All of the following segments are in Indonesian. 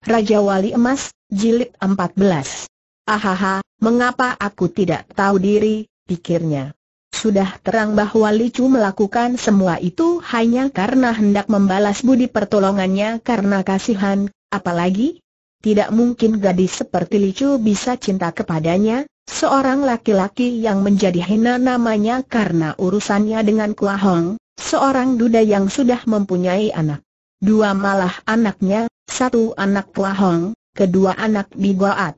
Raja Wali Emas, Jilid 14. Ahaha, mengapa aku tidak tahu diri, pikirnya. Sudah terang bahwa Licu melakukan semua itu hanya karena hendak membalas budi pertolongannya karena kasihan, apalagi? Tidak mungkin gadis seperti Licu bisa cinta kepadanya, seorang laki-laki yang menjadi hina namanya karena urusannya dengan Kuahong, seorang duda yang sudah mempunyai anak. Dua malah anaknya, satu anak Hong, kedua anak Bigoat.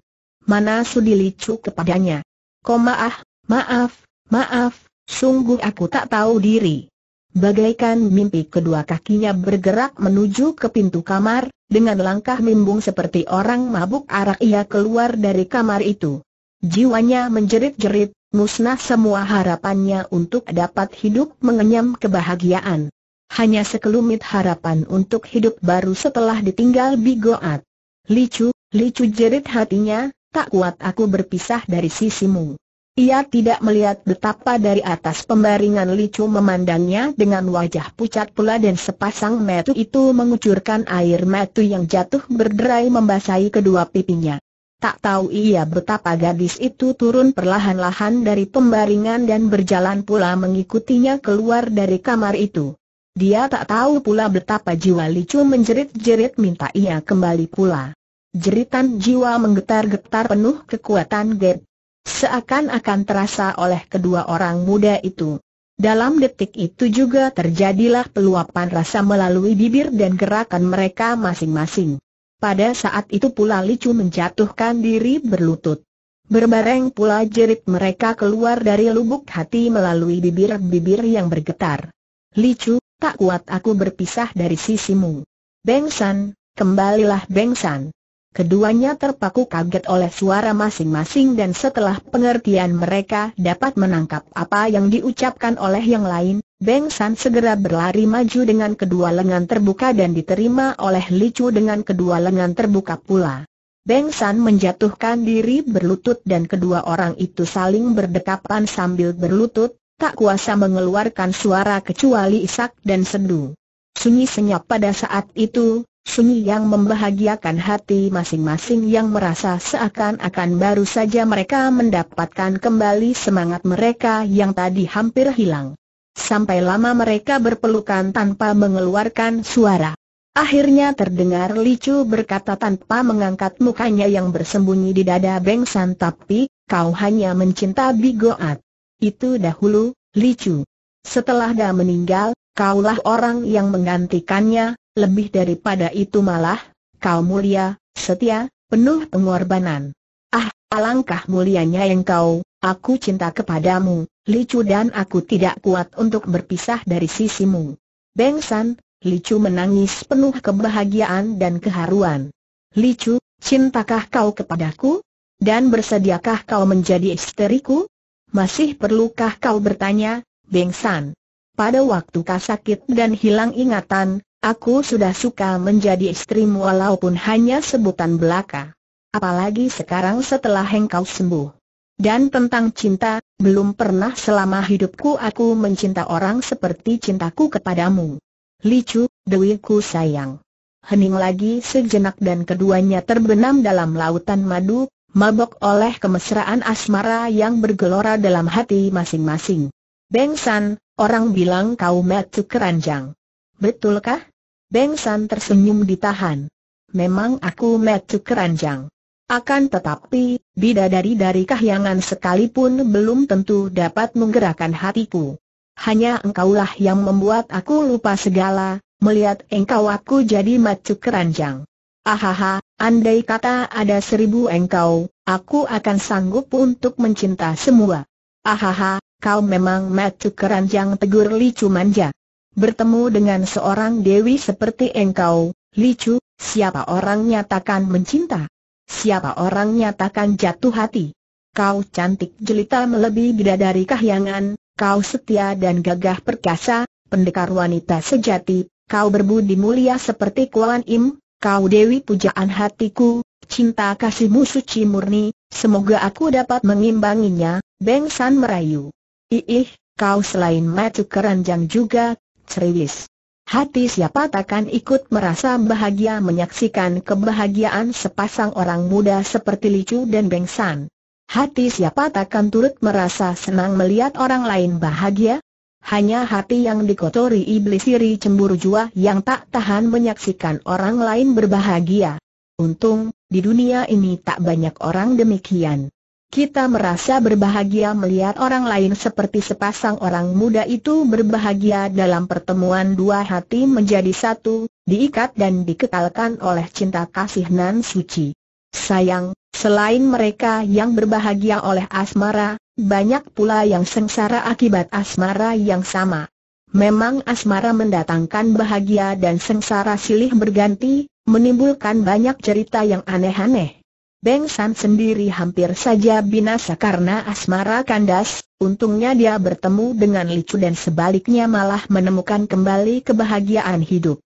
Mana sudi licu kepadanya? Koma ah, maaf, maaf, sungguh aku tak tahu diri. Bagaikan mimpi kedua kakinya bergerak menuju ke pintu kamar, dengan langkah mimbung seperti orang mabuk arak ia keluar dari kamar itu. Jiwanya menjerit-jerit, musnah semua harapannya untuk dapat hidup mengenyam kebahagiaan hanya sekelumit harapan untuk hidup baru setelah ditinggal Bigoat. Licu, licu jerit hatinya, tak kuat aku berpisah dari sisimu. Ia tidak melihat betapa dari atas pembaringan Licu memandangnya dengan wajah pucat pula dan sepasang metu itu mengucurkan air metu yang jatuh berderai membasahi kedua pipinya. Tak tahu ia betapa gadis itu turun perlahan-lahan dari pembaringan dan berjalan pula mengikutinya keluar dari kamar itu. Dia tak tahu pula betapa jiwa Licu menjerit-jerit minta ia kembali pula. Jeritan jiwa menggetar-getar penuh kekuatan Gap. Seakan-akan terasa oleh kedua orang muda itu. Dalam detik itu juga terjadilah peluapan rasa melalui bibir dan gerakan mereka masing-masing. Pada saat itu pula Licu menjatuhkan diri berlutut. Berbareng pula jerit mereka keluar dari lubuk hati melalui bibir-bibir yang bergetar. Licu, tak kuat aku berpisah dari sisimu. Beng San, kembalilah Beng San. Keduanya terpaku kaget oleh suara masing-masing dan setelah pengertian mereka dapat menangkap apa yang diucapkan oleh yang lain, Beng San segera berlari maju dengan kedua lengan terbuka dan diterima oleh Li Chu dengan kedua lengan terbuka pula. Beng San menjatuhkan diri berlutut dan kedua orang itu saling berdekapan sambil berlutut, tak kuasa mengeluarkan suara kecuali isak dan sendu. Sunyi senyap pada saat itu, sunyi yang membahagiakan hati masing-masing yang merasa seakan-akan baru saja mereka mendapatkan kembali semangat mereka yang tadi hampir hilang. Sampai lama mereka berpelukan tanpa mengeluarkan suara. Akhirnya terdengar Licu berkata tanpa mengangkat mukanya yang bersembunyi di dada Beng San tapi, kau hanya mencinta Bigoat. Itu dahulu, Licu. Setelah dia meninggal, kaulah orang yang menggantikannya, lebih daripada itu malah, kau mulia, setia, penuh pengorbanan. Ah, alangkah mulianya yang kau, aku cinta kepadamu, Licu dan aku tidak kuat untuk berpisah dari sisimu. Bengsan, Licu menangis penuh kebahagiaan dan keharuan. Licu, cintakah kau kepadaku? Dan bersediakah kau menjadi isteriku? Masih perlukah kau bertanya, Beng San? Pada waktu kau sakit dan hilang ingatan, aku sudah suka menjadi istrimu walaupun hanya sebutan belaka. Apalagi sekarang setelah engkau sembuh. Dan tentang cinta, belum pernah selama hidupku aku mencinta orang seperti cintaku kepadamu. Licu, dewiku sayang. Hening lagi sejenak dan keduanya terbenam dalam lautan madu, mabok oleh kemesraan asmara yang bergelora dalam hati masing-masing. Beng San, orang bilang kau metu keranjang. Betulkah? Beng San tersenyum ditahan. Memang aku metu keranjang. Akan tetapi, bidadari dari kahyangan sekalipun belum tentu dapat menggerakkan hatiku. Hanya engkaulah yang membuat aku lupa segala, melihat engkau aku jadi macu keranjang. Ahaha, andai kata ada seribu engkau, Aku akan sanggup untuk mencinta semua. Ahaha, kau memang macu keranjang tegur Li Manja. Bertemu dengan seorang dewi seperti engkau, Licu, siapa orang nyatakan mencinta? Siapa orang nyatakan jatuh hati? Kau cantik jelita melebihi bidadari kahyangan, kau setia dan gagah perkasa, pendekar wanita sejati, kau berbudi mulia seperti Kuan Im, kau dewi pujaan hatiku, cinta kasihmu suci murni, semoga aku dapat mengimbanginya, Beng San merayu. Iih, kau selain matu keranjang juga, ceriwis. Hati siapa takkan ikut merasa bahagia menyaksikan kebahagiaan sepasang orang muda seperti Licu dan Beng San. Hati siapa takkan turut merasa senang melihat orang lain bahagia? Hanya hati yang dikotori iblis iri cemburu jua yang tak tahan menyaksikan orang lain berbahagia. Untung, di dunia ini tak banyak orang demikian. Kita merasa berbahagia melihat orang lain seperti sepasang orang muda itu berbahagia dalam pertemuan dua hati menjadi satu, diikat dan dikekalkan oleh cinta kasih nan suci. Sayang, selain mereka yang berbahagia oleh asmara, banyak pula yang sengsara akibat asmara yang sama. Memang asmara mendatangkan bahagia dan sengsara silih berganti, menimbulkan banyak cerita yang aneh-aneh. Beng San sendiri hampir saja binasa karena asmara kandas, untungnya dia bertemu dengan Licu dan sebaliknya malah menemukan kembali kebahagiaan hidup.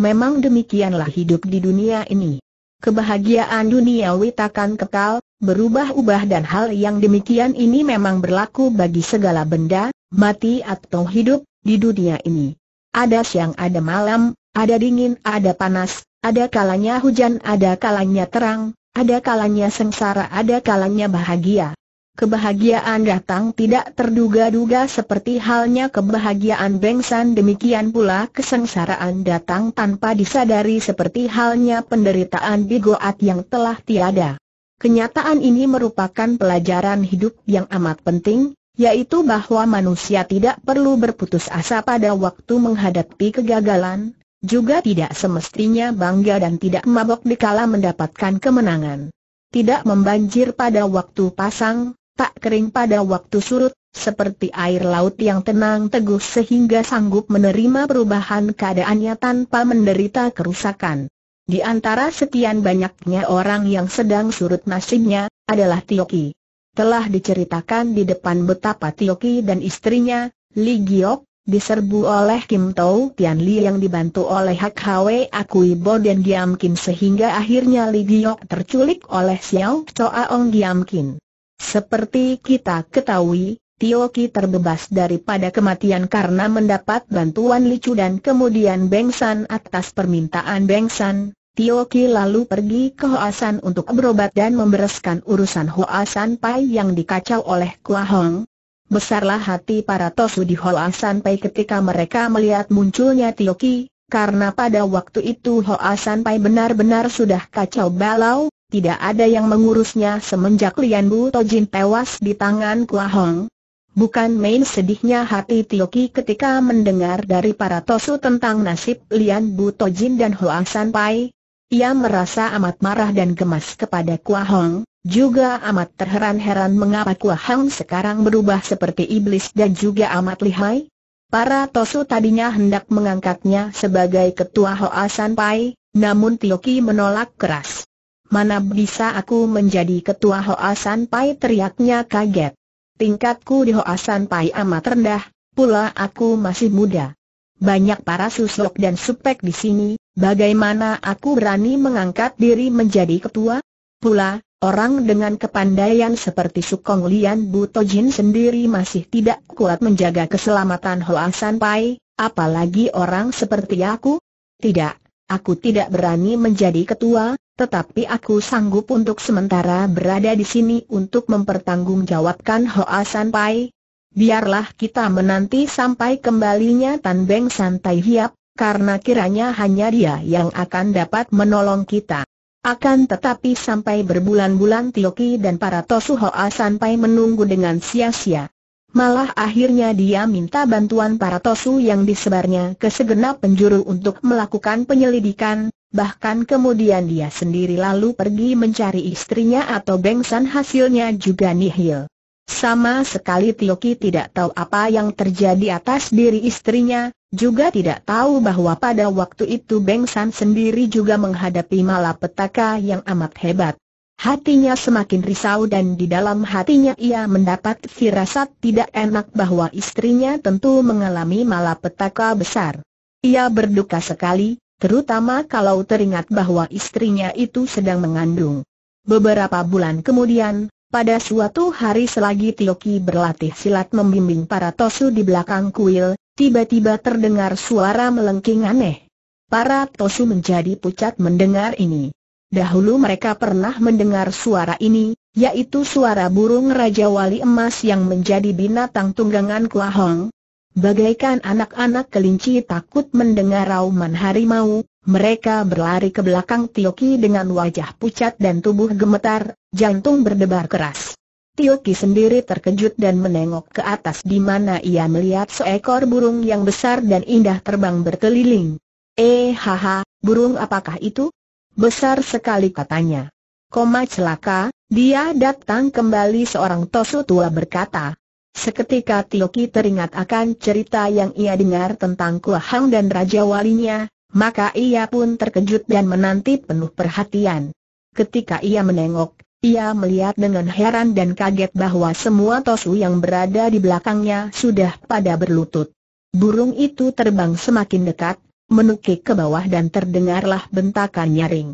Memang demikianlah hidup di dunia ini. Kebahagiaan duniawi takkan kekal, berubah-ubah dan hal yang demikian ini memang berlaku bagi segala benda, mati atau hidup, di dunia ini. Ada siang ada malam, ada dingin ada panas, ada kalanya hujan, ada kalanya terang, ada kalanya sengsara, ada kalanya bahagia. Kebahagiaan datang tidak terduga-duga seperti halnya kebahagiaan bengsan demikian pula kesengsaraan datang tanpa disadari seperti halnya penderitaan bigoat yang telah tiada. Kenyataan ini merupakan pelajaran hidup yang amat penting, yaitu bahwa manusia tidak perlu berputus asa pada waktu menghadapi kegagalan, juga tidak semestinya bangga dan tidak mabok dikala mendapatkan kemenangan. Tidak membanjir pada waktu pasang, tak kering pada waktu surut, seperti air laut yang tenang teguh sehingga sanggup menerima perubahan keadaannya tanpa menderita kerusakan. Di antara sekian banyaknya orang yang sedang surut nasibnya, adalah Tioki. Telah diceritakan di depan betapa Tioki dan istrinya, Li Giok, diserbu oleh Kim Tau Tian Li yang dibantu oleh Hak Hwe Akui Bo dan Giam Kim sehingga akhirnya Li Giok terculik oleh Xiao Choa Ong Giam Kim. Seperti kita ketahui, Tio Ki terbebas daripada kematian karena mendapat bantuan Li Chu dan kemudian Beng San atas permintaan Beng San. Tio Ki lalu pergi ke Hoasan untuk berobat dan membereskan urusan Hoasan Pai yang dikacau oleh Kua Hong besarlah hati para Tosu di Hoa Sanpai ketika mereka melihat munculnya Tioki, karena pada waktu itu Hoa Sanpai benar-benar sudah kacau balau, tidak ada yang mengurusnya semenjak Lian Bu Tojin tewas di tangan Kua Hong. Bukan main sedihnya hati Tioki ketika mendengar dari para Tosu tentang nasib Lian Bu Tojin dan Hoa Sanpai, ia merasa amat marah dan gemas kepada Kua Hong. Juga amat terheran-heran mengapa Kua Hang sekarang berubah seperti iblis dan juga amat lihai. Para Tosu tadinya hendak mengangkatnya sebagai ketua Hoa Pai, namun Tioki menolak keras. Mana bisa aku menjadi ketua Hoa Pai? teriaknya kaget. Tingkatku di Hoa Pai amat rendah, pula aku masih muda. Banyak para susok dan supek di sini, bagaimana aku berani mengangkat diri menjadi ketua? Pula, Orang dengan kepandaian seperti Sukong Lian Jin sendiri masih tidak kuat menjaga keselamatan Hoa San Pai, apalagi orang seperti aku? Tidak, aku tidak berani menjadi ketua, tetapi aku sanggup untuk sementara berada di sini untuk mempertanggungjawabkan Hoa San Pai. Biarlah kita menanti sampai kembalinya Tan Beng santai hiap, karena kiranya hanya dia yang akan dapat menolong kita. Akan tetapi sampai berbulan-bulan Tioki dan para Tosu Hoa sampai menunggu dengan sia-sia. Malah akhirnya dia minta bantuan para Tosu yang disebarnya ke segenap penjuru untuk melakukan penyelidikan, bahkan kemudian dia sendiri lalu pergi mencari istrinya atau bengsan hasilnya juga nihil. Sama sekali Tioki tidak tahu apa yang terjadi atas diri istrinya, juga tidak tahu bahwa pada waktu itu Beng San sendiri juga menghadapi malapetaka yang amat hebat. Hatinya semakin risau dan di dalam hatinya ia mendapat firasat tidak enak bahwa istrinya tentu mengalami malapetaka besar. Ia berduka sekali, terutama kalau teringat bahwa istrinya itu sedang mengandung. Beberapa bulan kemudian, pada suatu hari selagi Tioki berlatih silat membimbing para tosu di belakang kuil, tiba-tiba terdengar suara melengking aneh. Para Tosu menjadi pucat mendengar ini. Dahulu mereka pernah mendengar suara ini, yaitu suara burung Raja Wali Emas yang menjadi binatang tunggangan Kuahong. Bagaikan anak-anak kelinci takut mendengar rauman harimau, mereka berlari ke belakang Tioki dengan wajah pucat dan tubuh gemetar, jantung berdebar keras. Tio Ki sendiri terkejut dan menengok ke atas di mana ia melihat seekor burung yang besar dan indah terbang berkeliling. Eh haha, burung apakah itu? Besar sekali katanya. Koma celaka, dia datang kembali seorang tosu tua berkata. Seketika Tio Ki teringat akan cerita yang ia dengar tentang Kuahang dan Raja Walinya, maka ia pun terkejut dan menanti penuh perhatian. Ketika ia menengok, ia melihat dengan heran dan kaget bahwa semua tosu yang berada di belakangnya sudah pada berlutut. Burung itu terbang semakin dekat, menukik ke bawah dan terdengarlah bentakan nyaring.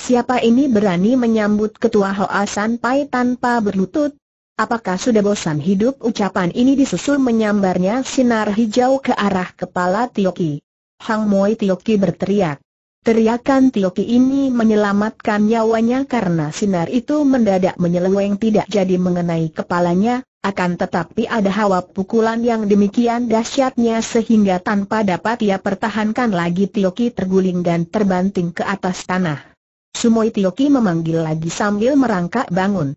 Siapa ini berani menyambut ketua Hoa San Pai tanpa berlutut? Apakah sudah bosan hidup ucapan ini disusul menyambarnya sinar hijau ke arah kepala Tioki. Hang Moi Tioki berteriak. Teriakan Tioki ini menyelamatkan nyawanya karena sinar itu mendadak menyeleweng tidak jadi mengenai kepalanya, akan tetapi ada hawa pukulan yang demikian dahsyatnya sehingga tanpa dapat ia pertahankan lagi Tioki terguling dan terbanting ke atas tanah. Sumoi Tioki memanggil lagi sambil merangkak bangun.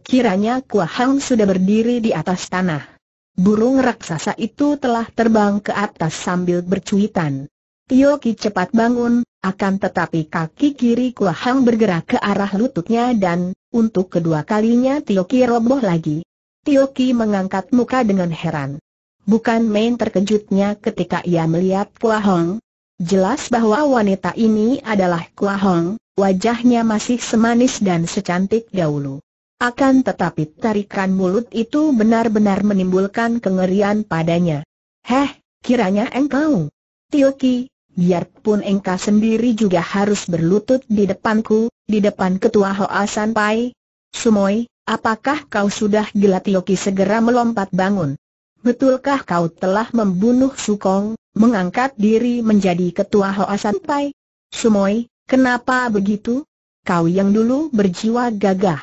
Kiranya Kua Hang sudah berdiri di atas tanah. Burung raksasa itu telah terbang ke atas sambil bercuitan. Yoki cepat bangun, akan tetapi kaki kiri Hang bergerak ke arah lututnya dan, untuk kedua kalinya Tioki roboh lagi. Tioki mengangkat muka dengan heran. Bukan main terkejutnya ketika ia melihat Hong. Jelas bahwa wanita ini adalah Hong, wajahnya masih semanis dan secantik dahulu. Akan tetapi tarikan mulut itu benar-benar menimbulkan kengerian padanya. Heh, kiranya engkau. Tioki, biarpun engkau sendiri juga harus berlutut di depanku, di depan ketua Hoa San Pai. Sumoy, apakah kau sudah gila Tioki segera melompat bangun? Betulkah kau telah membunuh Sukong, mengangkat diri menjadi ketua Hoa San Pai? Sumoy, kenapa begitu? Kau yang dulu berjiwa gagah.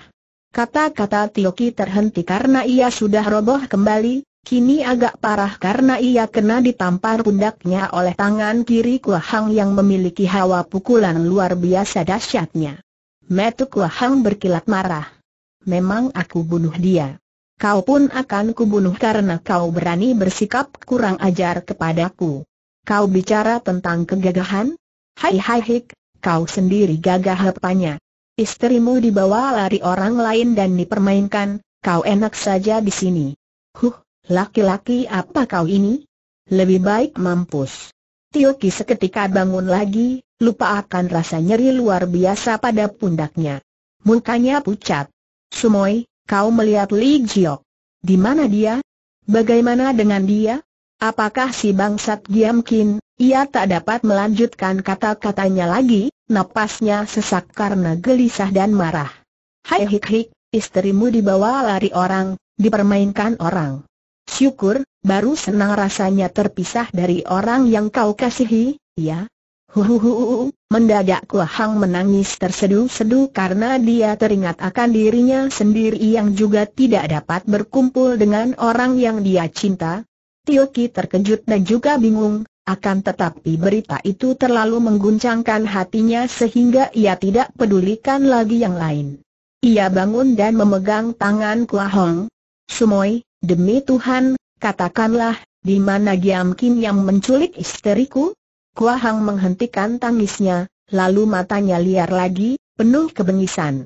Kata-kata Tioki terhenti karena ia sudah roboh kembali, Kini agak parah karena ia kena ditampar pundaknya oleh tangan kiri Kuahang yang memiliki hawa pukulan luar biasa dahsyatnya. Metu Kuahang berkilat marah. Memang aku bunuh dia. Kau pun akan kubunuh karena kau berani bersikap kurang ajar kepadaku. Kau bicara tentang kegagahan? Hai hai hik, kau sendiri gagah apanya. Istrimu dibawa lari orang lain dan dipermainkan, kau enak saja di sini. Huh, laki-laki apa kau ini? Lebih baik mampus. Tio seketika bangun lagi, lupa akan rasa nyeri luar biasa pada pundaknya. Mukanya pucat. Sumoi, kau melihat Li Jiok. Di mana dia? Bagaimana dengan dia? Apakah si bangsat Giam Ia tak dapat melanjutkan kata-katanya lagi, napasnya sesak karena gelisah dan marah. Hai hik hik, istrimu dibawa lari orang, dipermainkan orang. Syukur, baru senang rasanya terpisah dari orang yang kau kasihi, ya? Huhuhuhu, mendadak Hang menangis tersedu-sedu karena dia teringat akan dirinya sendiri yang juga tidak dapat berkumpul dengan orang yang dia cinta. Tioki terkejut dan juga bingung, akan tetapi berita itu terlalu mengguncangkan hatinya sehingga ia tidak pedulikan lagi yang lain. Ia bangun dan memegang tangan Hong. Sumoy, Demi Tuhan, katakanlah, di mana Giam Kim yang menculik isteriku? Kua Hang menghentikan tangisnya, lalu matanya liar lagi, penuh kebengisan.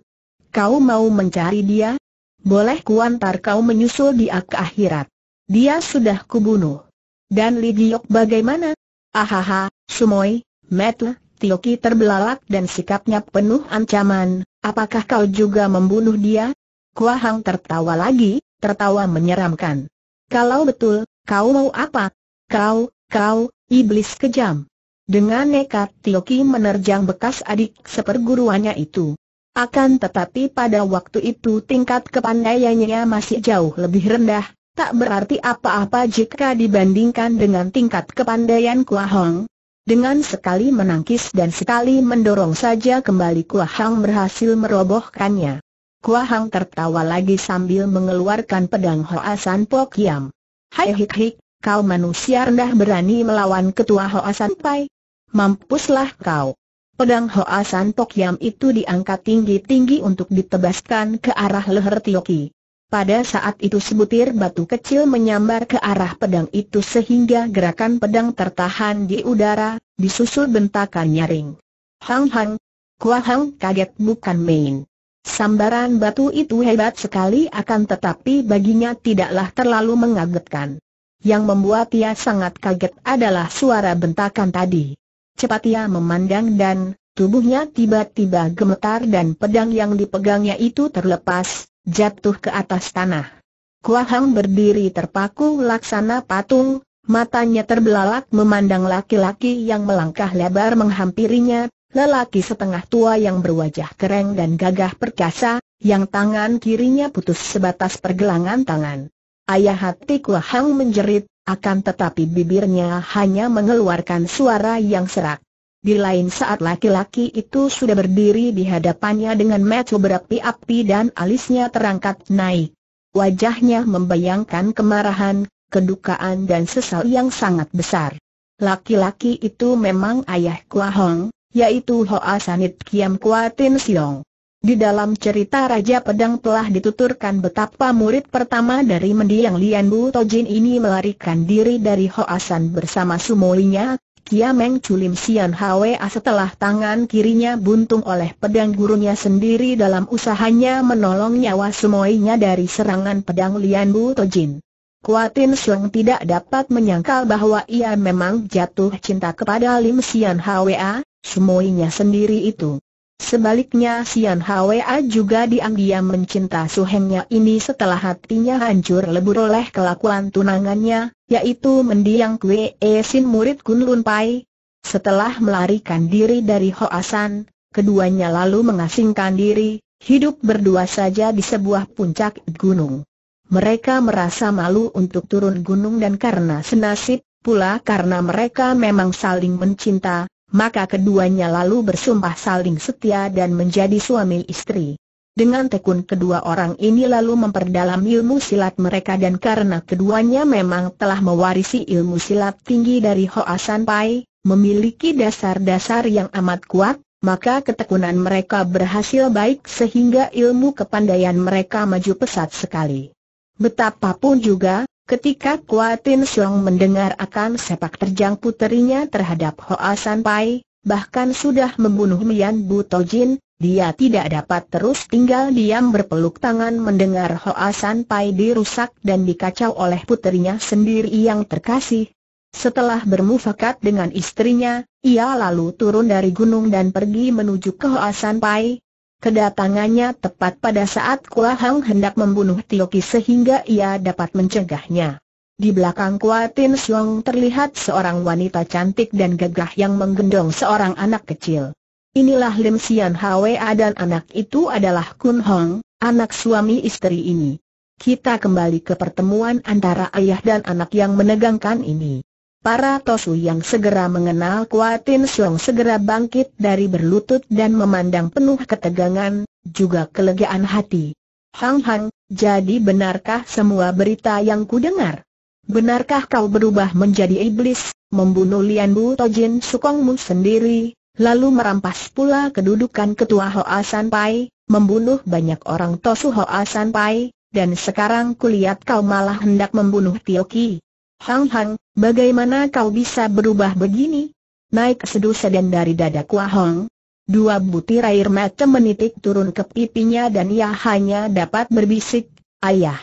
Kau mau mencari dia? Boleh kuantar kau menyusul dia ke akhirat. Dia sudah kubunuh. Dan Li Giok bagaimana? Ahaha, Sumoy, Metle, Tioki terbelalak dan sikapnya penuh ancaman, apakah kau juga membunuh dia? Kua Hang tertawa lagi, tertawa menyeramkan. Kalau betul, kau mau apa? Kau, kau, iblis kejam. Dengan nekat Tioki Ki menerjang bekas adik seperguruannya itu. Akan tetapi pada waktu itu tingkat kepandaiannya masih jauh lebih rendah, tak berarti apa-apa jika dibandingkan dengan tingkat kepandaian Kua Hong. Dengan sekali menangkis dan sekali mendorong saja kembali Kua Hong berhasil merobohkannya. Kua Hang tertawa lagi sambil mengeluarkan pedang Hoasan Pok Yam. Hai hik hik, kau manusia rendah berani melawan ketua Hoasan Pai. Mampuslah kau. Pedang Hoasan Pok Yam itu diangkat tinggi-tinggi untuk ditebaskan ke arah leher Tioki. Pada saat itu sebutir batu kecil menyambar ke arah pedang itu sehingga gerakan pedang tertahan di udara, disusul bentakan nyaring. Hang hang, Kua Hang kaget bukan main. Sambaran batu itu hebat sekali akan tetapi baginya tidaklah terlalu mengagetkan. Yang membuat ia sangat kaget adalah suara bentakan tadi. Cepat ia memandang dan tubuhnya tiba-tiba gemetar dan pedang yang dipegangnya itu terlepas, jatuh ke atas tanah. Kuahang berdiri terpaku laksana patung, matanya terbelalak memandang laki-laki yang melangkah lebar menghampirinya, lelaki setengah tua yang berwajah kereng dan gagah perkasa, yang tangan kirinya putus sebatas pergelangan tangan. Ayah hati Kua menjerit, akan tetapi bibirnya hanya mengeluarkan suara yang serak. Di lain saat laki-laki itu sudah berdiri di hadapannya dengan mata berapi-api dan alisnya terangkat naik. Wajahnya membayangkan kemarahan, kedukaan dan sesal yang sangat besar. Laki-laki itu memang ayah Kua Hong, yaitu Hoa Sanit Kiam Kuatin Siong. Di dalam cerita Raja Pedang telah dituturkan betapa murid pertama dari mendiang Lian Bu Tojin ini melarikan diri dari Hoa San bersama sumoinya, Kiameng Chulim Sian Hwa setelah tangan kirinya buntung oleh pedang gurunya sendiri dalam usahanya menolong nyawa sumoinya dari serangan pedang Lian Bu Tojin. Kuatin Siong tidak dapat menyangkal bahwa ia memang jatuh cinta kepada Lim Sian Hwa, Semuanya sendiri itu. Sebaliknya Sian Hwa juga diam-diam mencinta Suhengnya ini setelah hatinya hancur lebur oleh kelakuan tunangannya, yaitu mendiang Kwe Sin e murid Kun Lun Pai. Setelah melarikan diri dari Hoasan, keduanya lalu mengasingkan diri, hidup berdua saja di sebuah puncak gunung. Mereka merasa malu untuk turun gunung dan karena senasib, pula karena mereka memang saling mencinta, maka keduanya lalu bersumpah saling setia dan menjadi suami istri. Dengan tekun kedua orang ini lalu memperdalam ilmu silat mereka dan karena keduanya memang telah mewarisi ilmu silat tinggi dari Hoa San Pai, memiliki dasar-dasar yang amat kuat, maka ketekunan mereka berhasil baik sehingga ilmu kepandaian mereka maju pesat sekali. Betapapun juga, Ketika Kuatin Siong mendengar akan sepak terjang puterinya terhadap Hoa San Pai, bahkan sudah membunuh Mian Bu Tojin, dia tidak dapat terus tinggal diam berpeluk tangan mendengar Hoa San Pai dirusak dan dikacau oleh puterinya sendiri yang terkasih. Setelah bermufakat dengan istrinya, ia lalu turun dari gunung dan pergi menuju ke Hoa San Pai, Kedatangannya tepat pada saat Kua Hang hendak membunuh Tioki sehingga ia dapat mencegahnya. Di belakang Kua Tin Siong terlihat seorang wanita cantik dan gagah yang menggendong seorang anak kecil. Inilah Lim Sian Hwa dan anak itu adalah Kun Hong, anak suami istri ini. Kita kembali ke pertemuan antara ayah dan anak yang menegangkan ini. Para Tosu yang segera mengenal Kuatin Siong segera bangkit dari berlutut dan memandang penuh ketegangan, juga kelegaan hati. Hang Hang, jadi benarkah semua berita yang ku dengar? Benarkah kau berubah menjadi iblis, membunuh Lian Bu Tojin Sukongmu sendiri, lalu merampas pula kedudukan ketua Hoa San Pai, membunuh banyak orang Tosu Hoa San Pai, dan sekarang kulihat kau malah hendak membunuh Tio Ki. Hang Hang, bagaimana kau bisa berubah begini? Naik seduh sedan dari dada Kua Hong. Dua butir air mata menitik turun ke pipinya dan ia hanya dapat berbisik, Ayah,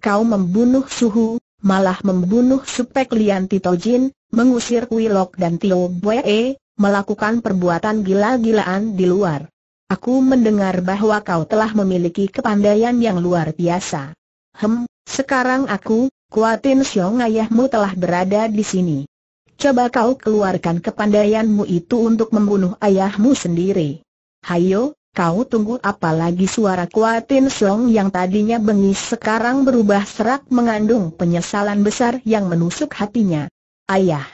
kau membunuh Suhu, malah membunuh Supek Lian Tito Jin, mengusir Wilok dan Tio Bwe, melakukan perbuatan gila-gilaan di luar. Aku mendengar bahwa kau telah memiliki kepandaian yang luar biasa. Hem, sekarang aku, Kuatin Siong ayahmu telah berada di sini. Coba kau keluarkan kepandaianmu itu untuk membunuh ayahmu sendiri. Hayo, kau tunggu apalagi suara Kuatin Siong yang tadinya bengis sekarang berubah serak mengandung penyesalan besar yang menusuk hatinya. Ayah,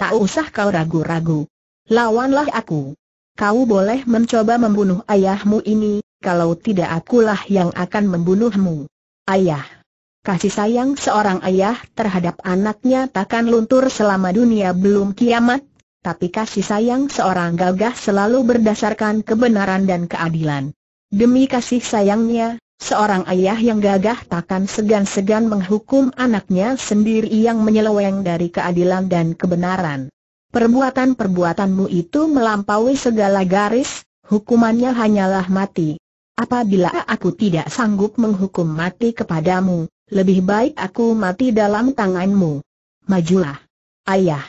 tak usah kau ragu-ragu. Lawanlah aku. Kau boleh mencoba membunuh ayahmu ini, kalau tidak akulah yang akan membunuhmu. Ayah. Kasih sayang seorang ayah terhadap anaknya takkan luntur selama dunia belum kiamat, tapi kasih sayang seorang gagah selalu berdasarkan kebenaran dan keadilan. Demi kasih sayangnya, seorang ayah yang gagah takkan segan-segan menghukum anaknya sendiri yang menyeleweng dari keadilan dan kebenaran. Perbuatan-perbuatanmu itu melampaui segala garis, hukumannya hanyalah mati. Apabila aku tidak sanggup menghukum mati kepadamu, lebih baik aku mati dalam tanganmu. Majulah. Ayah.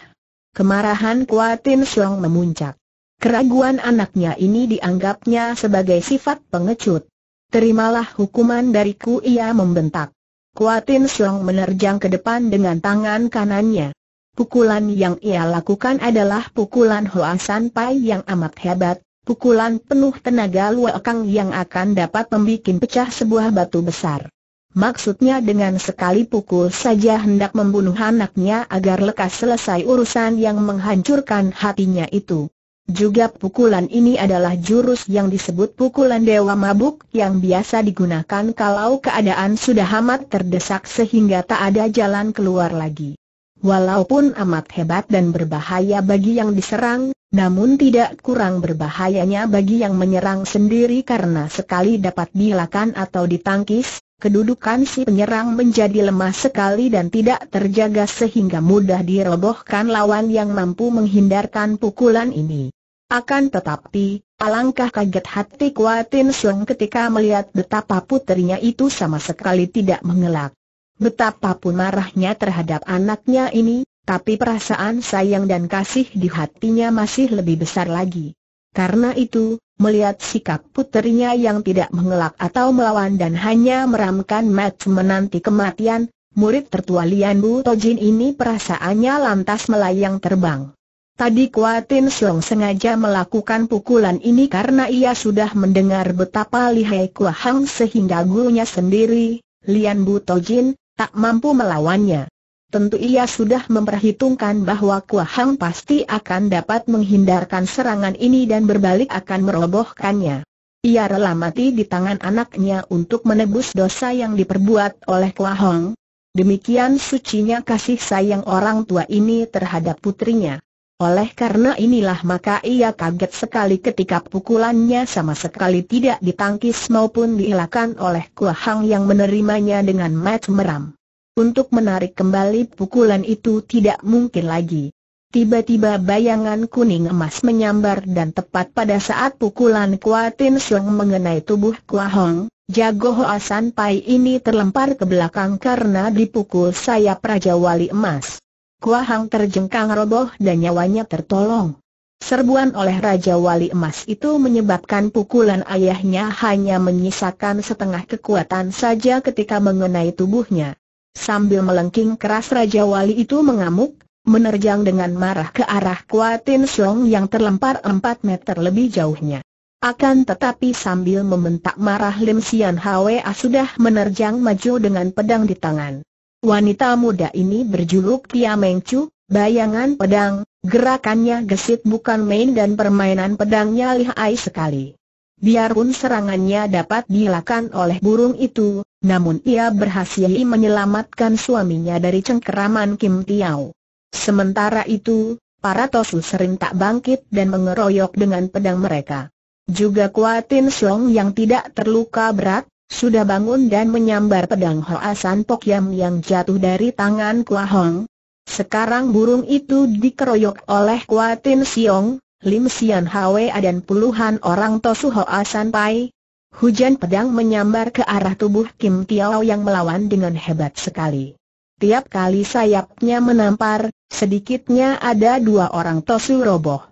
Kemarahan Kuatin Siong memuncak. Keraguan anaknya ini dianggapnya sebagai sifat pengecut. Terimalah hukuman dariku ia membentak. Kuatin Siong menerjang ke depan dengan tangan kanannya. Pukulan yang ia lakukan adalah pukulan Hoasan Pai yang amat hebat, pukulan penuh tenaga luakang yang akan dapat membuat pecah sebuah batu besar. Maksudnya dengan sekali pukul saja hendak membunuh anaknya agar lekas selesai urusan yang menghancurkan hatinya itu. Juga pukulan ini adalah jurus yang disebut pukulan dewa mabuk yang biasa digunakan kalau keadaan sudah amat terdesak sehingga tak ada jalan keluar lagi. Walaupun amat hebat dan berbahaya bagi yang diserang, namun tidak kurang berbahayanya bagi yang menyerang sendiri karena sekali dapat dilakan atau ditangkis, Kedudukan si penyerang menjadi lemah sekali dan tidak terjaga sehingga mudah dirobohkan lawan yang mampu menghindarkan pukulan ini. Akan tetapi, alangkah kaget hati Kuatin Sung ketika melihat betapa putrinya itu sama sekali tidak mengelak. Betapapun marahnya terhadap anaknya ini, tapi perasaan sayang dan kasih di hatinya masih lebih besar lagi. Karena itu, melihat sikap puterinya yang tidak mengelak atau melawan dan hanya meramkan mat menanti kematian, murid tertua Lian Bu Tojin ini perasaannya lantas melayang terbang. Tadi Kuatin Siong sengaja melakukan pukulan ini karena ia sudah mendengar betapa lihai Kuahang sehingga gurunya sendiri, Lian Bu Tojin, tak mampu melawannya tentu ia sudah memperhitungkan bahwa Kua Hang pasti akan dapat menghindarkan serangan ini dan berbalik akan merobohkannya. Ia rela mati di tangan anaknya untuk menebus dosa yang diperbuat oleh Kua Hang. Demikian sucinya kasih sayang orang tua ini terhadap putrinya. Oleh karena inilah maka ia kaget sekali ketika pukulannya sama sekali tidak ditangkis maupun dielakkan oleh Kua Hang yang menerimanya dengan mat meram. Untuk menarik kembali pukulan itu tidak mungkin lagi. Tiba-tiba bayangan kuning emas menyambar dan tepat pada saat pukulan Kuatin Seng mengenai tubuh Kua Hong, Jago Hoa ah San Pai ini terlempar ke belakang karena dipukul sayap Raja Wali Emas. Kua Hong terjengkang roboh dan nyawanya tertolong. Serbuan oleh Raja Wali Emas itu menyebabkan pukulan ayahnya hanya menyisakan setengah kekuatan saja ketika mengenai tubuhnya. Sambil melengking keras Raja Wali itu mengamuk, menerjang dengan marah ke arah Kuatin Siong yang terlempar 4 meter lebih jauhnya. Akan tetapi sambil membentak marah Lim Sian Hwa sudah menerjang maju dengan pedang di tangan. Wanita muda ini berjuluk Tia Meng Chu, bayangan pedang, gerakannya gesit bukan main dan permainan pedangnya lihai sekali. Biarpun serangannya dapat dilakukan oleh burung itu, namun ia berhasil menyelamatkan suaminya dari cengkeraman Kim Tiao. Sementara itu, para Tosu sering tak bangkit dan mengeroyok dengan pedang mereka. Juga Kuatin Song yang tidak terluka berat, sudah bangun dan menyambar pedang Hoa San Pok Yam yang jatuh dari tangan Kua Hong. Sekarang burung itu dikeroyok oleh Kuatin Siong, Lim Sian Hwa dan puluhan orang Tosu Hoa Pai. Hujan pedang menyambar ke arah tubuh Kim Tiao yang melawan dengan hebat sekali. Tiap kali sayapnya menampar, sedikitnya ada dua orang Tosu roboh.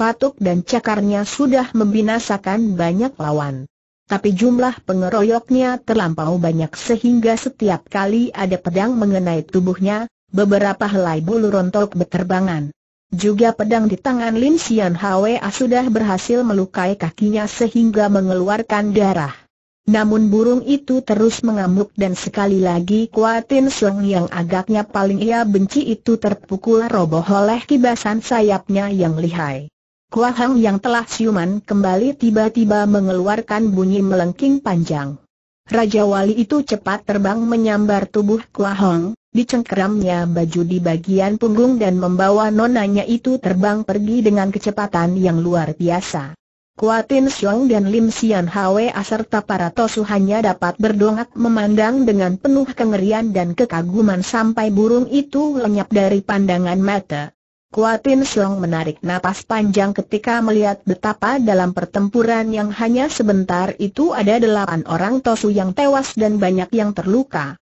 Patuk dan cakarnya sudah membinasakan banyak lawan. Tapi jumlah pengeroyoknya terlampau banyak sehingga setiap kali ada pedang mengenai tubuhnya, beberapa helai bulu rontok berterbangan. Juga pedang di tangan Lin Xian Hwa sudah berhasil melukai kakinya sehingga mengeluarkan darah. Namun burung itu terus mengamuk dan sekali lagi Kuatin Seng yang agaknya paling ia benci itu terpukul roboh oleh kibasan sayapnya yang lihai. Kuahang yang telah siuman kembali tiba-tiba mengeluarkan bunyi melengking panjang. Raja Wali itu cepat terbang menyambar tubuh Kuahang, dicengkeramnya baju di bagian punggung dan membawa nonanya itu terbang pergi dengan kecepatan yang luar biasa. Kuatin Xiong dan Lim Sian Hwe serta para hanya dapat berdongak memandang dengan penuh kengerian dan kekaguman sampai burung itu lenyap dari pandangan mata. Kuatin Xiong menarik napas panjang ketika melihat betapa dalam pertempuran yang hanya sebentar itu ada delapan orang tosu yang tewas dan banyak yang terluka.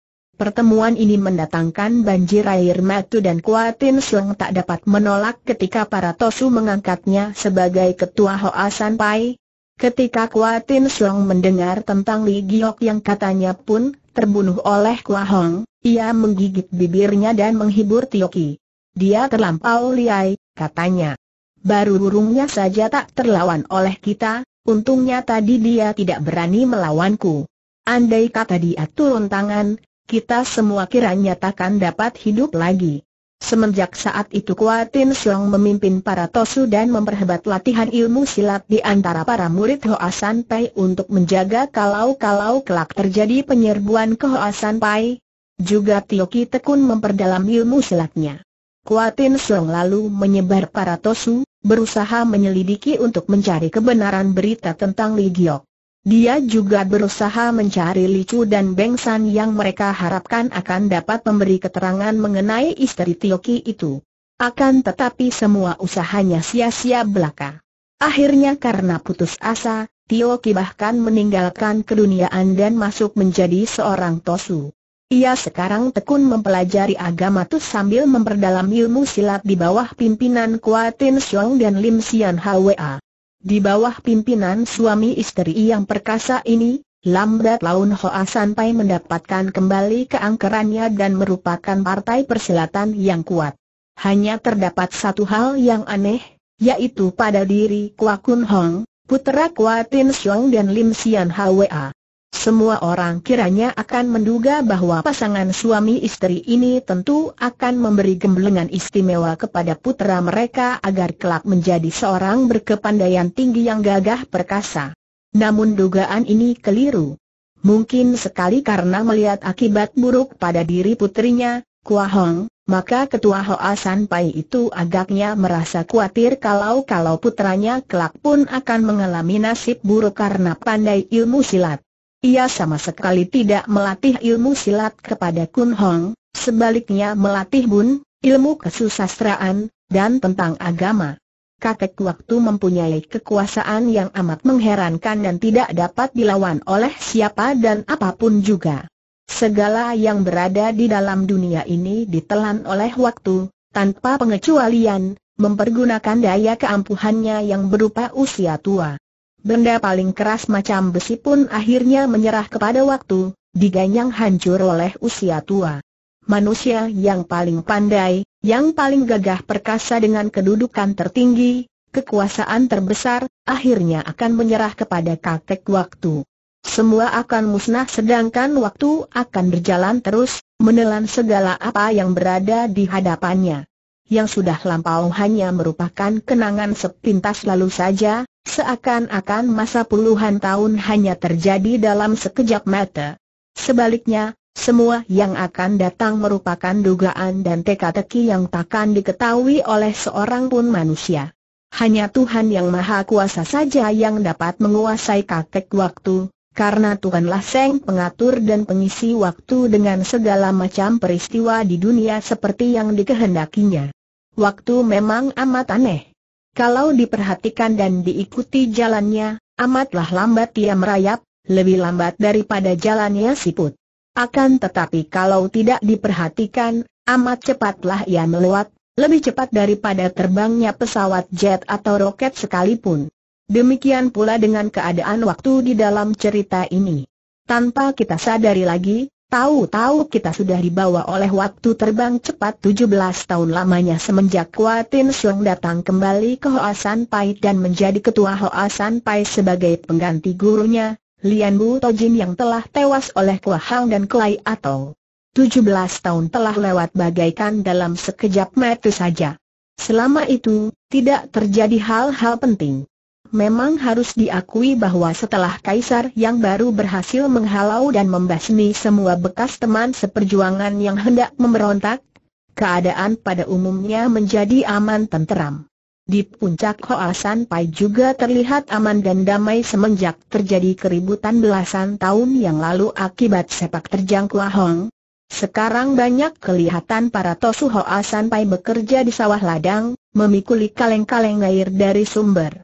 Pertemuan ini mendatangkan banjir air matu dan Kuatin Seng tak dapat menolak ketika para Tosu mengangkatnya sebagai ketua Hoa Pai. Ketika Kuatin Seng mendengar tentang Li Giok yang katanya pun terbunuh oleh Kua Hong, ia menggigit bibirnya dan menghibur Tioki. Dia terlampau liai, katanya. Baru burungnya saja tak terlawan oleh kita, untungnya tadi dia tidak berani melawanku. Andai kata dia turun tangan, kita semua kiranya takkan dapat hidup lagi. Semenjak saat itu Kuatin Siong memimpin para tosu dan memperhebat latihan ilmu silat di antara para murid Hoa San Pai untuk menjaga kalau-kalau kelak terjadi penyerbuan ke Hoa San Pai. Juga Tioki Tekun memperdalam ilmu silatnya. Kuatin Siong lalu menyebar para tosu, berusaha menyelidiki untuk mencari kebenaran berita tentang Li Giok. Dia juga berusaha mencari Licu dan Bengsan yang mereka harapkan akan dapat memberi keterangan mengenai istri Tioki itu. Akan tetapi semua usahanya sia-sia belaka. Akhirnya karena putus asa, Tioki bahkan meninggalkan keduniaan dan masuk menjadi seorang tosu. Ia sekarang tekun mempelajari agama Tus sambil memperdalam ilmu silat di bawah pimpinan Kuatin Xiong dan Lim Sian Hwa. Di bawah pimpinan suami istri yang perkasa ini, lambat laun Hoa Sanpai mendapatkan kembali keangkerannya dan merupakan partai persilatan yang kuat. Hanya terdapat satu hal yang aneh, yaitu pada diri Kwa Kun Hong, putera Kwa Tin Siong dan Lim Sian Hwa. Semua orang kiranya akan menduga bahwa pasangan suami istri ini tentu akan memberi gemblengan istimewa kepada putra mereka agar kelak menjadi seorang berkepandaian tinggi yang gagah perkasa. Namun dugaan ini keliru. Mungkin sekali karena melihat akibat buruk pada diri putrinya, Kua Hong, maka ketua Hoa San Pai itu agaknya merasa khawatir kalau-kalau putranya kelak pun akan mengalami nasib buruk karena pandai ilmu silat. Ia sama sekali tidak melatih ilmu silat kepada Kun Hong, sebaliknya melatih Bun, ilmu kesusastraan, dan tentang agama. Kakek waktu mempunyai kekuasaan yang amat mengherankan dan tidak dapat dilawan oleh siapa dan apapun juga. Segala yang berada di dalam dunia ini ditelan oleh waktu, tanpa pengecualian, mempergunakan daya keampuhannya yang berupa usia tua. Benda paling keras macam besi pun akhirnya menyerah kepada waktu, diganyang hancur oleh usia tua. Manusia yang paling pandai, yang paling gagah perkasa dengan kedudukan tertinggi, kekuasaan terbesar, akhirnya akan menyerah kepada kakek waktu. Semua akan musnah sedangkan waktu akan berjalan terus, menelan segala apa yang berada di hadapannya. Yang sudah lampau hanya merupakan kenangan sepintas lalu saja, Seakan-akan masa puluhan tahun hanya terjadi dalam sekejap mata. Sebaliknya, semua yang akan datang merupakan dugaan dan teka-teki yang takkan diketahui oleh seorang pun manusia. Hanya Tuhan yang Maha Kuasa saja yang dapat menguasai kakek waktu, karena Tuhanlah Seng pengatur dan pengisi waktu dengan segala macam peristiwa di dunia seperti yang dikehendakinya. Waktu memang amat aneh. Kalau diperhatikan dan diikuti jalannya, amatlah lambat ia merayap, lebih lambat daripada jalannya siput. Akan tetapi kalau tidak diperhatikan, amat cepatlah ia meluat, lebih cepat daripada terbangnya pesawat jet atau roket sekalipun. Demikian pula dengan keadaan waktu di dalam cerita ini. Tanpa kita sadari lagi, Tahu-tahu kita sudah dibawa oleh waktu terbang cepat 17 tahun lamanya semenjak Kwa Tin datang kembali ke Hoa Pai dan menjadi ketua Hoa Pai sebagai pengganti gurunya, Lian Bu Tojin yang telah tewas oleh Kwa Hang dan Klai Atong. 17 tahun telah lewat bagaikan dalam sekejap mata saja. Selama itu, tidak terjadi hal-hal penting memang harus diakui bahwa setelah Kaisar yang baru berhasil menghalau dan membasmi semua bekas teman seperjuangan yang hendak memberontak, keadaan pada umumnya menjadi aman tenteram. Di puncak Hoasan Pai juga terlihat aman dan damai semenjak terjadi keributan belasan tahun yang lalu akibat sepak terjang Hong. Sekarang banyak kelihatan para Tosu Hoasan Pai bekerja di sawah ladang, memikuli kaleng-kaleng air dari sumber.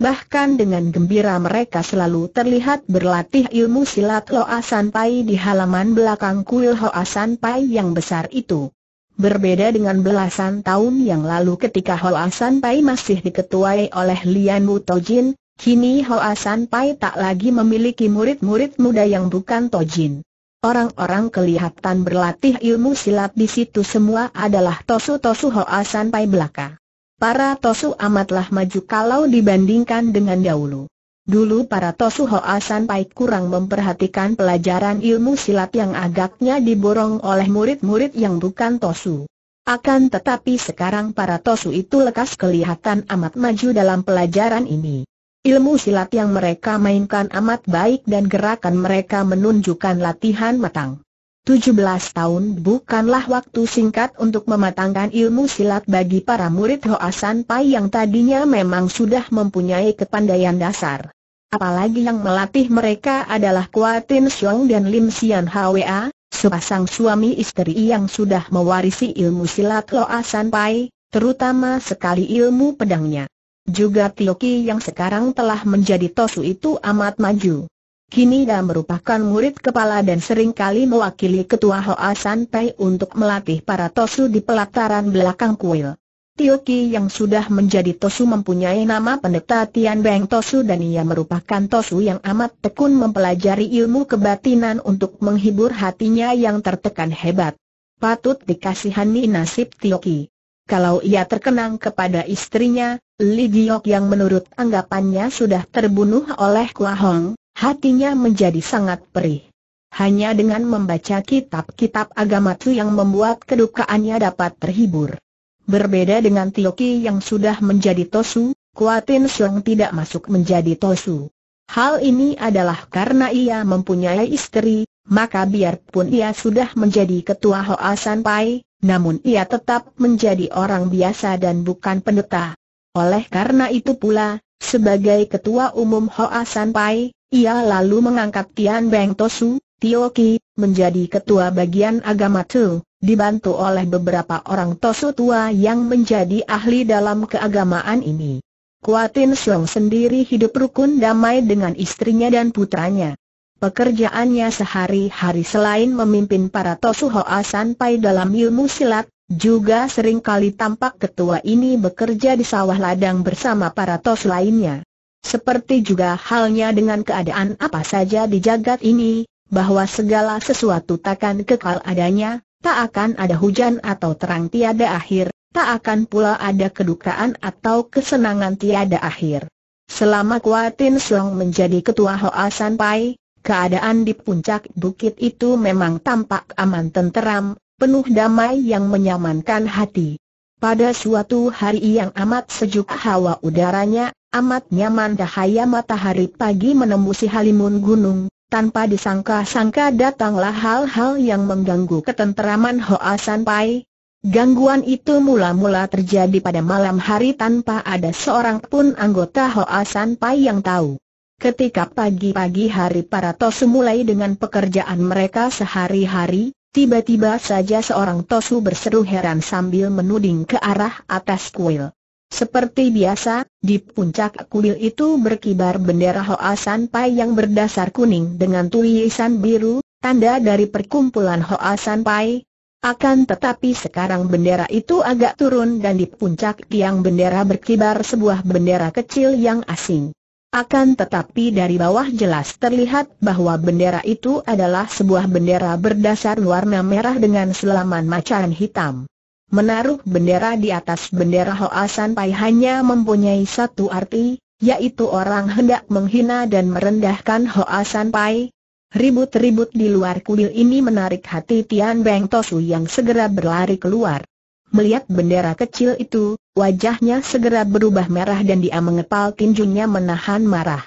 Bahkan dengan gembira mereka selalu terlihat berlatih ilmu silat Loa Pai di halaman belakang kuil Hoa Pai yang besar itu. Berbeda dengan belasan tahun yang lalu ketika Hoa Pai masih diketuai oleh Lian Wu Tojin, kini Hoa Pai tak lagi memiliki murid-murid muda yang bukan Tojin. Orang-orang kelihatan berlatih ilmu silat di situ semua adalah tosu-tosu Hoa Pai belaka para Tosu amatlah maju kalau dibandingkan dengan dahulu. Dulu para Tosu Hoa Sanpai kurang memperhatikan pelajaran ilmu silat yang agaknya diborong oleh murid-murid yang bukan Tosu. Akan tetapi sekarang para Tosu itu lekas kelihatan amat maju dalam pelajaran ini. Ilmu silat yang mereka mainkan amat baik dan gerakan mereka menunjukkan latihan matang. 17 tahun bukanlah waktu singkat untuk mematangkan ilmu silat bagi para murid Hoasan Pai yang tadinya memang sudah mempunyai kepandaian dasar. Apalagi yang melatih mereka adalah Kuatin Xiong dan Lim Xian Hwa, sepasang suami istri yang sudah mewarisi ilmu silat Hoasan Pai, terutama sekali ilmu pedangnya. Juga Tioki yang sekarang telah menjadi Tosu itu amat maju. Kini dia merupakan murid kepala dan sering kali mewakili ketua Hoa San Pei untuk melatih para tosu di pelataran belakang kuil. Tioki yang sudah menjadi Tosu mempunyai nama pendeta Tian Beng Tosu dan ia merupakan Tosu yang amat tekun mempelajari ilmu kebatinan untuk menghibur hatinya yang tertekan hebat. Patut dikasihani nasib Tioki. Kalau ia terkenang kepada istrinya, Li Giok yang menurut anggapannya sudah terbunuh oleh Kua Hong, Hatinya menjadi sangat perih. Hanya dengan membaca kitab-kitab agama itu yang membuat kedukaannya dapat terhibur. Berbeda dengan Tioki yang sudah menjadi Tosu, Kuatin Siong tidak masuk menjadi Tosu. Hal ini adalah karena ia mempunyai istri, maka biarpun ia sudah menjadi ketua Hoa Pai, namun ia tetap menjadi orang biasa dan bukan pendeta. Oleh karena itu pula, sebagai ketua umum Hoa Pai. Ia lalu mengangkat Tian Beng Tosu, Tio Ki, menjadi ketua bagian agama Tu, dibantu oleh beberapa orang Tosu tua yang menjadi ahli dalam keagamaan ini. Kuatin Siong sendiri hidup rukun damai dengan istrinya dan putranya. Pekerjaannya sehari-hari selain memimpin para Tosu Hoa sampai dalam ilmu silat, juga seringkali tampak ketua ini bekerja di sawah ladang bersama para Tosu lainnya. Seperti juga halnya dengan keadaan apa saja di jagat ini, bahwa segala sesuatu takkan kekal adanya, tak akan ada hujan atau terang tiada akhir, tak akan pula ada kedukaan atau kesenangan tiada akhir. Selama Kuatin Siong menjadi ketua Hoa San Pai, keadaan di puncak bukit itu memang tampak aman tenteram, penuh damai yang menyamankan hati. Pada suatu hari yang amat sejuk hawa udaranya, amat nyaman cahaya matahari pagi menembusi halimun gunung, tanpa disangka-sangka datanglah hal-hal yang mengganggu ketenteraman Hoa San Pai. Gangguan itu mula-mula terjadi pada malam hari tanpa ada seorang pun anggota Hoa San Pai yang tahu. Ketika pagi-pagi hari para tosu mulai dengan pekerjaan mereka sehari-hari, Tiba-tiba saja seorang Tosu berseru heran sambil menuding ke arah atas kuil. Seperti biasa, di puncak kuil itu berkibar bendera Hoa Pai yang berdasar kuning dengan tulisan biru, tanda dari perkumpulan Hoa Pai. Akan tetapi sekarang bendera itu agak turun dan di puncak tiang bendera berkibar sebuah bendera kecil yang asing. Akan tetapi dari bawah jelas terlihat bahwa bendera itu adalah sebuah bendera berdasar warna merah dengan selaman macan hitam. Menaruh bendera di atas bendera Hoasan Pai hanya mempunyai satu arti, yaitu orang hendak menghina dan merendahkan Hoasan Pai. Ribut-ribut di luar kuil ini menarik hati Tian Beng Tosu yang segera berlari keluar. Melihat bendera kecil itu, Wajahnya segera berubah merah dan dia mengepal tinjunya menahan marah.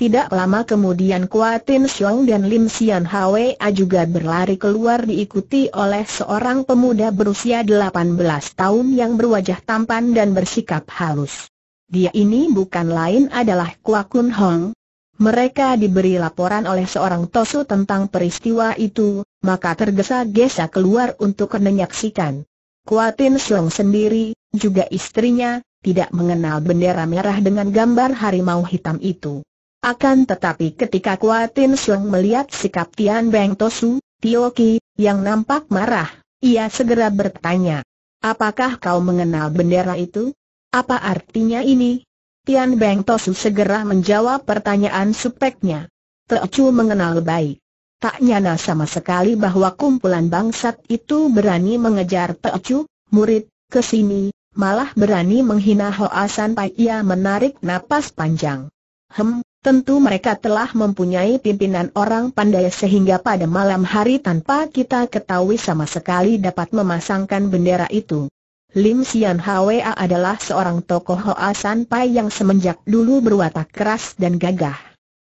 Tidak lama kemudian Kuatin Xiong dan Lim Sian Hwa juga berlari keluar diikuti oleh seorang pemuda berusia 18 tahun yang berwajah tampan dan bersikap halus. Dia ini bukan lain adalah Kua Kun Hong. Mereka diberi laporan oleh seorang Tosu tentang peristiwa itu, maka tergesa-gesa keluar untuk menyaksikan. Kuatin Siong sendiri, juga istrinya, tidak mengenal bendera merah dengan gambar harimau hitam itu. Akan tetapi ketika Kuatin Siong melihat sikap Tian Beng Tosu, Tioki, yang nampak marah, ia segera bertanya, Apakah kau mengenal bendera itu? Apa artinya ini? Tian Beng Tosu segera menjawab pertanyaan supeknya. Teocu mengenal baik. Tak nyana sama sekali bahwa kumpulan bangsat itu berani mengejar Pecu, murid, ke sini, malah berani menghina Hoa Sanpai. Ia menarik napas panjang. Hem, tentu mereka telah mempunyai pimpinan orang pandai sehingga pada malam hari tanpa kita ketahui sama sekali dapat memasangkan bendera itu. Lim Sian Hwa adalah seorang tokoh Hoa Sanpai yang semenjak dulu berwatak keras dan gagah.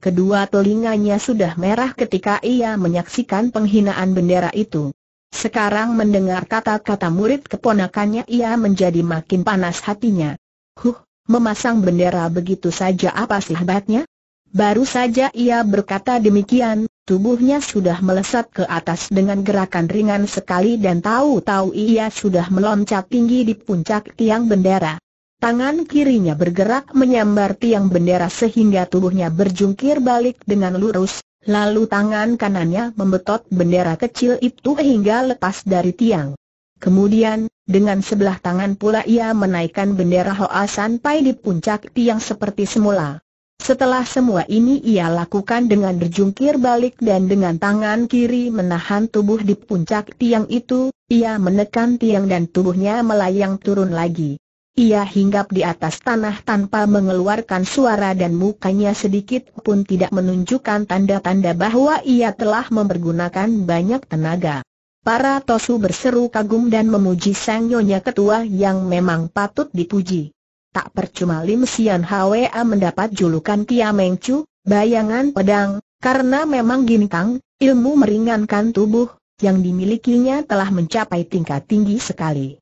Kedua telinganya sudah merah ketika ia menyaksikan penghinaan bendera itu. Sekarang mendengar kata-kata murid keponakannya ia menjadi makin panas hatinya. Huh, memasang bendera begitu saja apa sih hebatnya? Baru saja ia berkata demikian, tubuhnya sudah melesat ke atas dengan gerakan ringan sekali dan tahu-tahu ia sudah meloncat tinggi di puncak tiang bendera. Tangan kirinya bergerak menyambar tiang bendera sehingga tubuhnya berjungkir balik dengan lurus, lalu tangan kanannya membetot bendera kecil itu hingga lepas dari tiang. Kemudian, dengan sebelah tangan pula ia menaikkan bendera Hoa sampai di puncak tiang seperti semula. Setelah semua ini ia lakukan dengan berjungkir balik dan dengan tangan kiri menahan tubuh di puncak tiang itu, ia menekan tiang dan tubuhnya melayang turun lagi. Ia hinggap di atas tanah tanpa mengeluarkan suara dan mukanya sedikit pun tidak menunjukkan tanda-tanda bahwa ia telah mempergunakan banyak tenaga. Para Tosu berseru kagum dan memuji sang nyonya ketua yang memang patut dipuji. Tak percuma Lim Sian Hwa mendapat julukan Kia Meng Chu, bayangan pedang, karena memang ginkang, ilmu meringankan tubuh, yang dimilikinya telah mencapai tingkat tinggi sekali.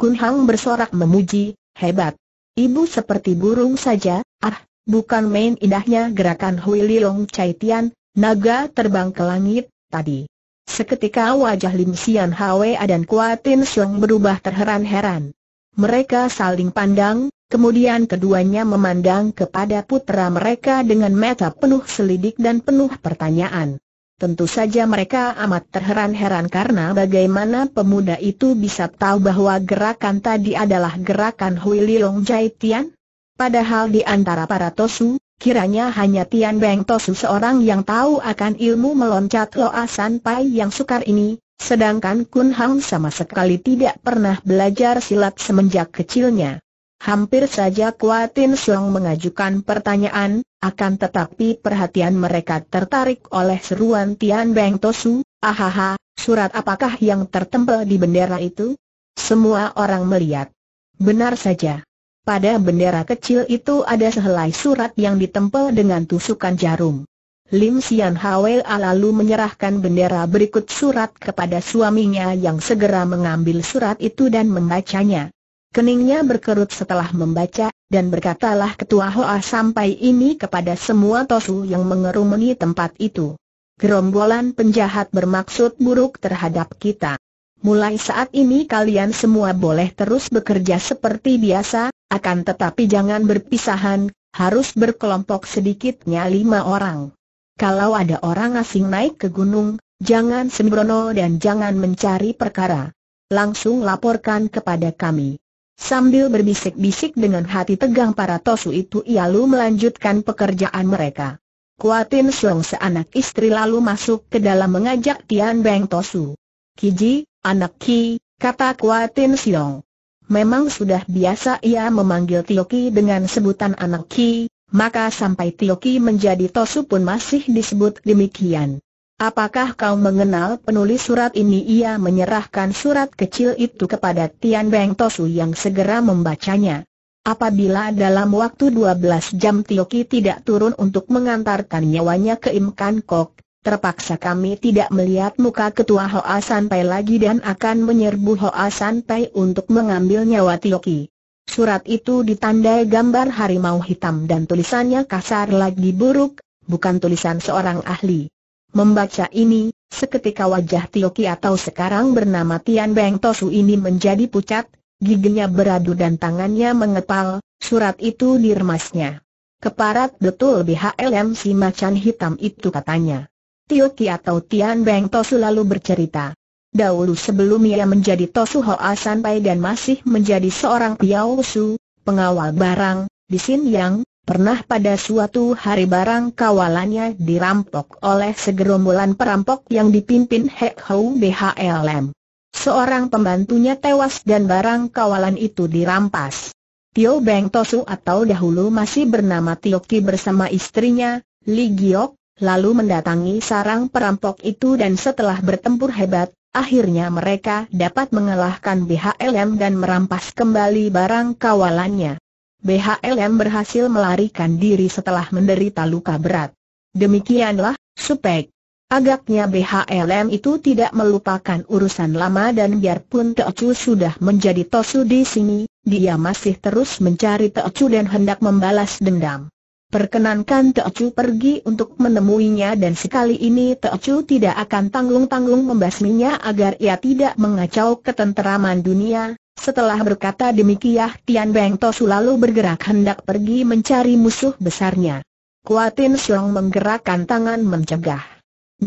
Kun Hang bersorak memuji, hebat. Ibu seperti burung saja, ah, bukan main indahnya gerakan Hui Liong Chai Tian, naga terbang ke langit, tadi. Seketika wajah Lim Sian Hwa dan Kuatin Siong berubah terheran-heran. Mereka saling pandang, kemudian keduanya memandang kepada putra mereka dengan mata penuh selidik dan penuh pertanyaan. Tentu saja mereka amat terheran-heran karena bagaimana pemuda itu bisa tahu bahwa gerakan tadi adalah gerakan Hui Liong Jai Tian. Padahal di antara para Tosu, kiranya hanya Tian Beng Tosu seorang yang tahu akan ilmu meloncat Loa San Pai yang sukar ini, sedangkan Kun Hang sama sekali tidak pernah belajar silat semenjak kecilnya. Hampir saja Kuatin Siong mengajukan pertanyaan, akan tetapi perhatian mereka tertarik oleh seruan Tian Beng Tosu, ahaha, surat apakah yang tertempel di bendera itu? Semua orang melihat. Benar saja. Pada bendera kecil itu ada sehelai surat yang ditempel dengan tusukan jarum. Lim Sian Hwel lalu menyerahkan bendera berikut surat kepada suaminya yang segera mengambil surat itu dan membacanya keningnya berkerut setelah membaca, dan berkatalah ketua Hoa sampai ini kepada semua tosu yang mengerumuni tempat itu. Gerombolan penjahat bermaksud buruk terhadap kita. Mulai saat ini kalian semua boleh terus bekerja seperti biasa, akan tetapi jangan berpisahan, harus berkelompok sedikitnya lima orang. Kalau ada orang asing naik ke gunung, jangan sembrono dan jangan mencari perkara. Langsung laporkan kepada kami. Sambil berbisik-bisik dengan hati tegang para tosu itu ia lalu melanjutkan pekerjaan mereka. Kuatin Siong seanak istri lalu masuk ke dalam mengajak Tian Beng Tosu. Kiji, anak Ki, kata Kuatin Siong. Memang sudah biasa ia memanggil Tioki dengan sebutan anak Ki, maka sampai Tioki menjadi Tosu pun masih disebut demikian. Apakah kau mengenal penulis surat ini? Ia menyerahkan surat kecil itu kepada Tian Beng Tosu yang segera membacanya. Apabila dalam waktu 12 jam Tioki tidak turun untuk mengantarkan nyawanya ke Im Kan Kok, terpaksa kami tidak melihat muka ketua Hoa Pai lagi dan akan menyerbu Hoa Pai untuk mengambil nyawa Tioki. Surat itu ditandai gambar harimau hitam dan tulisannya kasar lagi buruk, bukan tulisan seorang ahli. Membaca ini, seketika wajah Tioki atau sekarang bernama Tian Beng Tosu ini menjadi pucat, giginya beradu dan tangannya mengepal, surat itu diremasnya. Keparat betul BHLM si macan hitam itu katanya. Tioki atau Tian Beng Tosu lalu bercerita. Dahulu sebelum ia menjadi Tosu Hoa Sanpai dan masih menjadi seorang Piao Su, pengawal barang, di Sin Yang, Pernah pada suatu hari barang kawalannya dirampok oleh segerombolan perampok yang dipimpin Hek Hou BHLM. Seorang pembantunya tewas dan barang kawalan itu dirampas. Tio Beng Tosu atau dahulu masih bernama Tio Ki bersama istrinya, Li Giok, lalu mendatangi sarang perampok itu dan setelah bertempur hebat, akhirnya mereka dapat mengalahkan BHLM dan merampas kembali barang kawalannya. BHLM berhasil melarikan diri setelah menderita luka berat. Demikianlah, Supek. Agaknya BHLM itu tidak melupakan urusan lama dan biarpun Teocu sudah menjadi Tosu di sini, dia masih terus mencari Teocu dan hendak membalas dendam. Perkenankan Teocu pergi untuk menemuinya dan sekali ini Teocu tidak akan tanggung-tanggung membasminya agar ia tidak mengacau ketenteraman dunia, setelah berkata demikian Tian Beng Tosu lalu bergerak hendak pergi mencari musuh besarnya. Kuatin Siong menggerakkan tangan mencegah.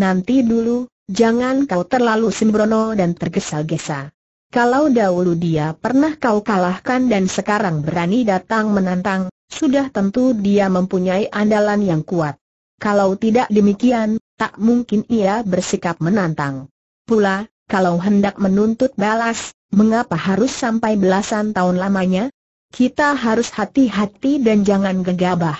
Nanti dulu, jangan kau terlalu sembrono dan tergesa-gesa. Kalau dahulu dia pernah kau kalahkan dan sekarang berani datang menantang, sudah tentu dia mempunyai andalan yang kuat. Kalau tidak demikian, tak mungkin ia bersikap menantang. Pula, kalau hendak menuntut balas, mengapa harus sampai belasan tahun lamanya? Kita harus hati-hati dan jangan gegabah.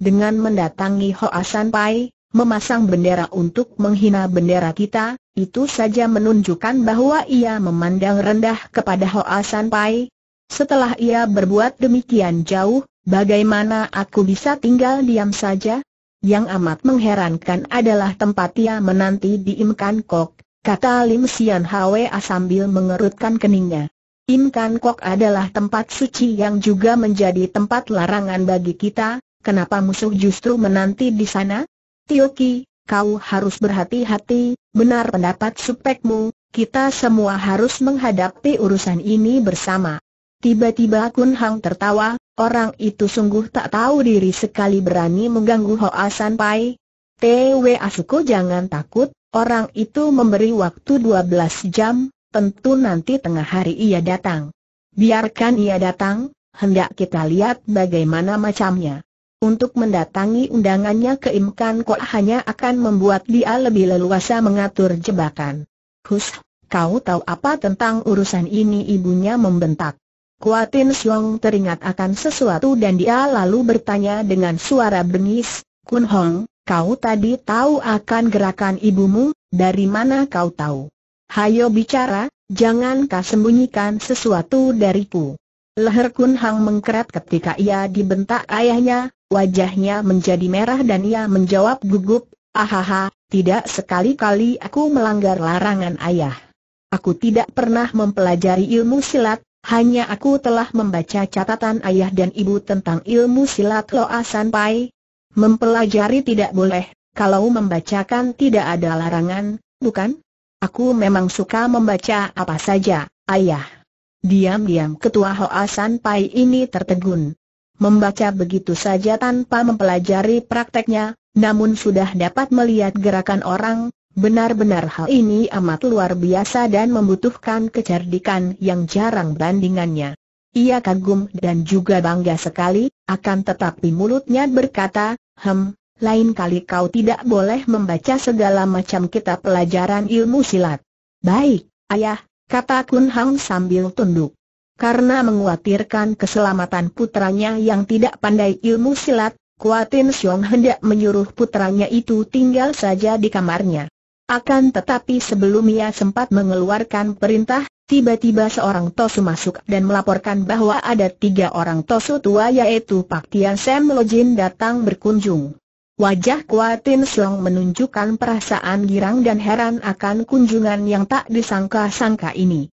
Dengan mendatangi Hoa San Pai, memasang bendera untuk menghina bendera kita, itu saja menunjukkan bahwa ia memandang rendah kepada Hoa San Pai. Setelah ia berbuat demikian jauh, bagaimana aku bisa tinggal diam saja? Yang amat mengherankan adalah tempat ia menanti di Imkan Kok kata Lim Sian Hwa sambil mengerutkan keningnya. Im Kan Kok adalah tempat suci yang juga menjadi tempat larangan bagi kita, kenapa musuh justru menanti di sana? Tioki, kau harus berhati-hati, benar pendapat supekmu, kita semua harus menghadapi urusan ini bersama. Tiba-tiba Kun Hang tertawa, orang itu sungguh tak tahu diri sekali berani mengganggu Hoa San Pai. T.W. Asuko jangan takut, Orang itu memberi waktu 12 jam, tentu nanti tengah hari ia datang. Biarkan ia datang, hendak kita lihat bagaimana macamnya. Untuk mendatangi undangannya ke Imkan Kok hanya akan membuat dia lebih leluasa mengatur jebakan. Hus, kau tahu apa tentang urusan ini ibunya membentak. Kuatin Siong teringat akan sesuatu dan dia lalu bertanya dengan suara bengis, Kun Hong, Kau tadi tahu akan gerakan ibumu, dari mana kau tahu? Hayo bicara, jangan kau sembunyikan sesuatu dariku. Leher Kun Hang mengkerat ketika ia dibentak ayahnya, wajahnya menjadi merah dan ia menjawab gugup, ahaha, tidak sekali-kali aku melanggar larangan ayah. Aku tidak pernah mempelajari ilmu silat, hanya aku telah membaca catatan ayah dan ibu tentang ilmu silat Loa Sanpai, Mempelajari tidak boleh, kalau membacakan tidak ada larangan, bukan? Aku memang suka membaca apa saja, ayah. Diam-diam ketua Hoasan Pai ini tertegun. Membaca begitu saja tanpa mempelajari prakteknya, namun sudah dapat melihat gerakan orang, benar-benar hal ini amat luar biasa dan membutuhkan kecerdikan yang jarang bandingannya. Ia kagum dan juga bangga sekali, akan tetapi mulutnya berkata, Hem, lain kali kau tidak boleh membaca segala macam kitab pelajaran ilmu silat. Baik, ayah, kata Kun Hang sambil tunduk. Karena menguatirkan keselamatan putranya yang tidak pandai ilmu silat, Kuatin Siong hendak menyuruh putranya itu tinggal saja di kamarnya. Akan tetapi sebelum ia sempat mengeluarkan perintah, Tiba-tiba seorang Tosu masuk dan melaporkan bahwa ada tiga orang Tosu tua yaitu Pak Tian Sam Lojin datang berkunjung. Wajah Kuatin Siong menunjukkan perasaan girang dan heran akan kunjungan yang tak disangka-sangka ini.